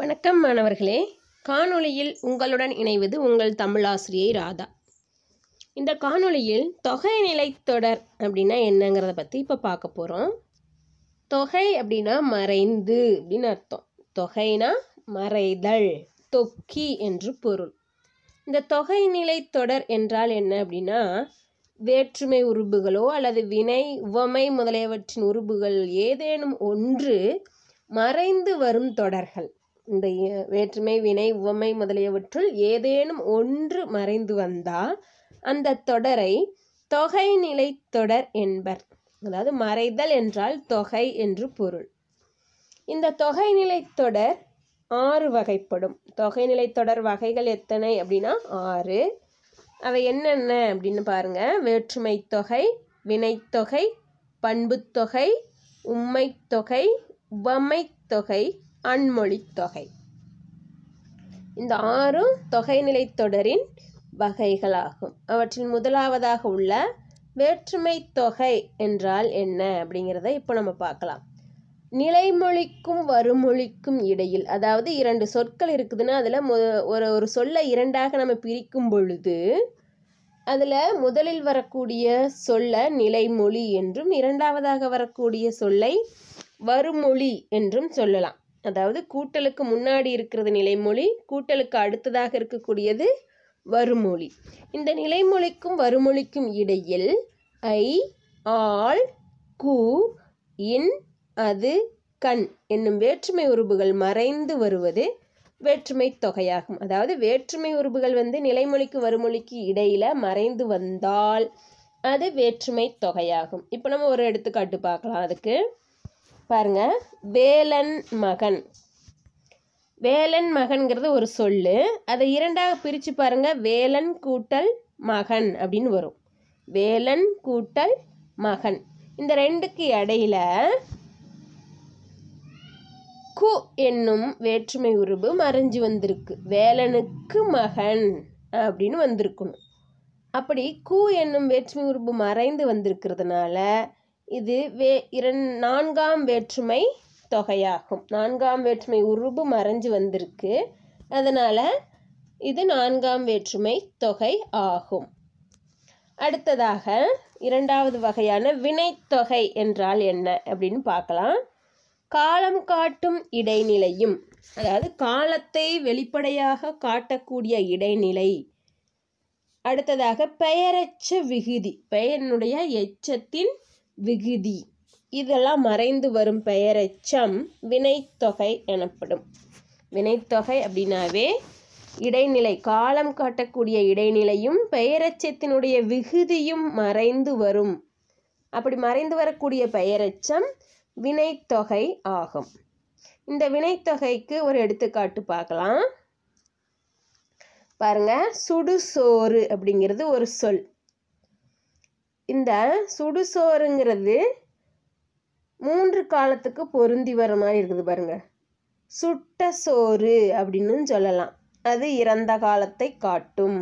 வணக்கம் மாணவர்களே காணொளியில் உங்களுடன் இணைவது உங்கள் தமிழாசிரியை ராதா இந்த காணொளியில் தொகை நிலை தொடர் அப்படின்னா என்னங்கிறத பற்றி இப்போ பார்க்க போகிறோம் தொகை அப்படின்னா மறைந்து அப்படின்னு அர்த்தம் தொகைனா மறைதல் தொக்கி என்று பொருள் இந்த தொகை நிலை தொடர் என்றால் என்ன அப்படின்னா வேற்றுமை உறுப்புகளோ அல்லது வினை உவமை முதலியவற்றின் உறுப்புகள் ஏதேனும் ஒன்று மறைந்து வரும் தொடர்கள் இந்த வேற்றுமை வினை உவமை முதலியவற்றுள் ஏதேனும் ஒன்று மறைந்து வந்தால் அந்த தொடரை தொகை நிலை தொடர் என்பர் அதாவது மறைதல் என்றால் தொகை என்று பொருள் இந்த நிலை தொடர் ஆறு வகைப்படும் நிலை தொடர் வகைகள் எத்தனை அப்படின்னா ஆறு அவை என்னென்ன அப்படின்னு பாருங்க வேற்றுமை தொகை வினைத்தொகை பண்புத்தொகை உம்மைத்தொகை உவமைத்தொகை அன்மொழி தொகை இந்த ஆறும் தொகைநிலை தொடரின் வகைகளாகும் அவற்றில் முதலாவதாக உள்ள வேற்றுமை தொகை என்றால் என்ன அப்படிங்கிறத இப்போ நம்ம பார்க்கலாம் நிலைமொழிக்கும் வருமொழிக்கும் இடையில் அதாவது இரண்டு சொற்கள் இருக்குதுன்னா அதில் ஒரு ஒரு சொல்லை இரண்டாக நம்ம பிரிக்கும் பொழுது அதில் முதலில் வரக்கூடிய சொல்ல நிலைமொழி என்றும் இரண்டாவதாக வரக்கூடிய சொல்லை வருமொழி என்றும் சொல்லலாம் அதாவது கூட்டலுக்கு முன்னாடி இருக்கிறது நிலைமொழி கூட்டலுக்கு அடுத்ததாக இருக்கக்கூடியது வருமொழி இந்த நிலைமொழிக்கும் வருமொழிக்கும் இடையில் ஐ ஆள் கூ இன் அது கண் என்னும் வேற்றுமை உறுப்புகள் மறைந்து வருவது வேற்றுமை தொகையாகும் அதாவது வேற்றுமை உறுப்புகள் வந்து நிலைமொழிக்கு வருமொழிக்கு இடையில மறைந்து வந்தால் அது வேற்றுமை தொகையாகும் இப்போ நம்ம ஒரு எடுத்துக்காட்டு பார்க்கலாம் அதுக்கு பாருங்க வேலன் மகன் வேலன் மகன்கிறது ஒரு சொல்லு அதை இரண்டாக பிரித்து பாருங்கள் வேலன் கூட்டல் மகன் அப்படின்னு வரும் வேலன் கூட்டல் மகன் இந்த ரெண்டுக்கு இடையில கு என்னும் வேற்றுமை உருவு மறைஞ்சு வந்திருக்கு வேலனுக்கு மகன் அப்படின்னு வந்திருக்கணும் அப்படி கு என்னும் வேற்றுமை உருவு மறைந்து வந்திருக்கிறதுனால இது வே இரண் நான்காம் வேற்றுமை தொகையாகும் நான்காம் வேற்றுமை உருபு மறைஞ்சு வந்திருக்கு அதனால் இது நான்காம் வேற்றுமை தொகை ஆகும் அடுத்ததாக இரண்டாவது வகையான வினைத்தொகை என்றால் என்ன அப்படின்னு பார்க்கலாம் காலம் காட்டும் இடைநிலையும் அதாவது காலத்தை வெளிப்படையாக காட்டக்கூடிய இடைநிலை அடுத்ததாக பெயரச்ச விகுதி பெயரினுடைய எச்சத்தின் விகுதி இதெல்லாம் மறைந்து வரும் பெயரச்சம் வினைத்தொகை எனப்படும் வினைத்தொகை அப்படின்னாவே இடைநிலை காலம் காட்டக்கூடிய இடைநிலையும் பெயரச்சத்தினுடைய விகுதியும் மறைந்து வரும் அப்படி மறைந்து வரக்கூடிய பெயரச்சம் வினைத்தொகை ஆகும் இந்த வினைத்தொகைக்கு ஒரு எடுத்துக்காட்டு பார்க்கலாம் பாருங்க சுடுசோறு அப்படிங்கிறது ஒரு சொல் இந்த சுடுசோறுங்கிறது மூன்று காலத்துக்கு பொருந்தி வர மாதிரி இருக்குது பாருங்கள் சுட்ட சோறு அப்படின்னு சொல்லலாம் அது இறந்த காலத்தை காட்டும்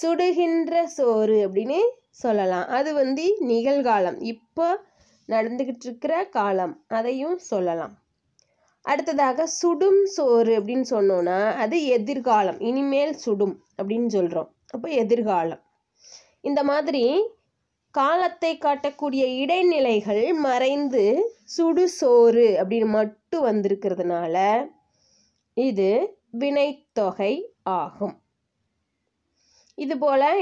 சுடுகின்ற சோறு அப்படின்னு சொல்லலாம் அது வந்து நிகழ்காலம் இப்போ நடந்துக்கிட்டு இருக்கிற காலம் அதையும் சொல்லலாம் அடுத்ததாக சுடும் சோறு அப்படின்னு சொன்னோன்னா அது எதிர்காலம் இனிமேல் சுடும் அப்படின்னு சொல்கிறோம் அப்போ எதிர்காலம் இந்த மாதிரி காலத்தை காட்டக்கூடிய இடைநிலைகள் மறைந்து சுடுசோறு அப்படின்னு மட்டும் வந்திருக்கிறதுனால இது வினைத்தொகை ஆகும் இது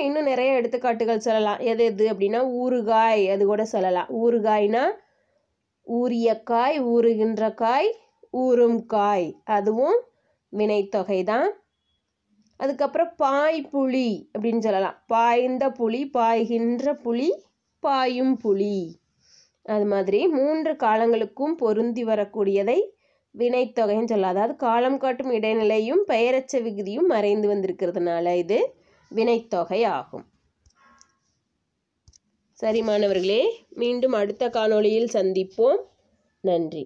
இன்னும் நிறைய எடுத்துக்காட்டுகள் சொல்லலாம் எது எது அப்படின்னா ஊறுகாய் அது கூட சொல்லலாம் ஊறுகாய்னா ஊரிய காய் ஊறுகின்ற காய் ஊறும் காய் அதுவும் வினைத்தொகை தான் அதுக்கப்புறம் பாய் புலி அப்படின்னு சொல்லலாம் பாய்ந்த புலி பாய்கின்ற புலி பாயும் புலி அது மாதிரி மூன்று காலங்களுக்கும் பொருந்தி வரக்கூடியதை வினைத்தொகைன்னு சொல்லலாம் அதாவது காலம் காட்டும் இடைநிலையும் பெயரச்ச விகுதியும் மறைந்து வந்திருக்கிறதுனால இது வினைத்தொகை ஆகும் சரி மாணவர்களே மீண்டும் அடுத்த காணொளியில் சந்திப்போம் நன்றி